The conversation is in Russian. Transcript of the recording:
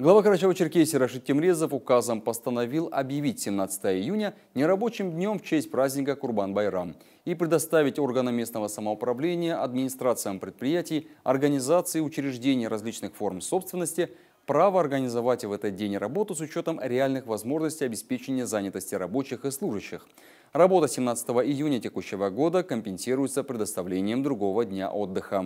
Глава Карачаева-Черкесии Рашид Темрезов указом постановил объявить 17 июня нерабочим днем в честь праздника Курбан-Байрам и предоставить органам местного самоуправления, администрациям предприятий, организации и учреждений различных форм собственности право организовать в этот день работу с учетом реальных возможностей обеспечения занятости рабочих и служащих. Работа 17 июня текущего года компенсируется предоставлением другого дня отдыха.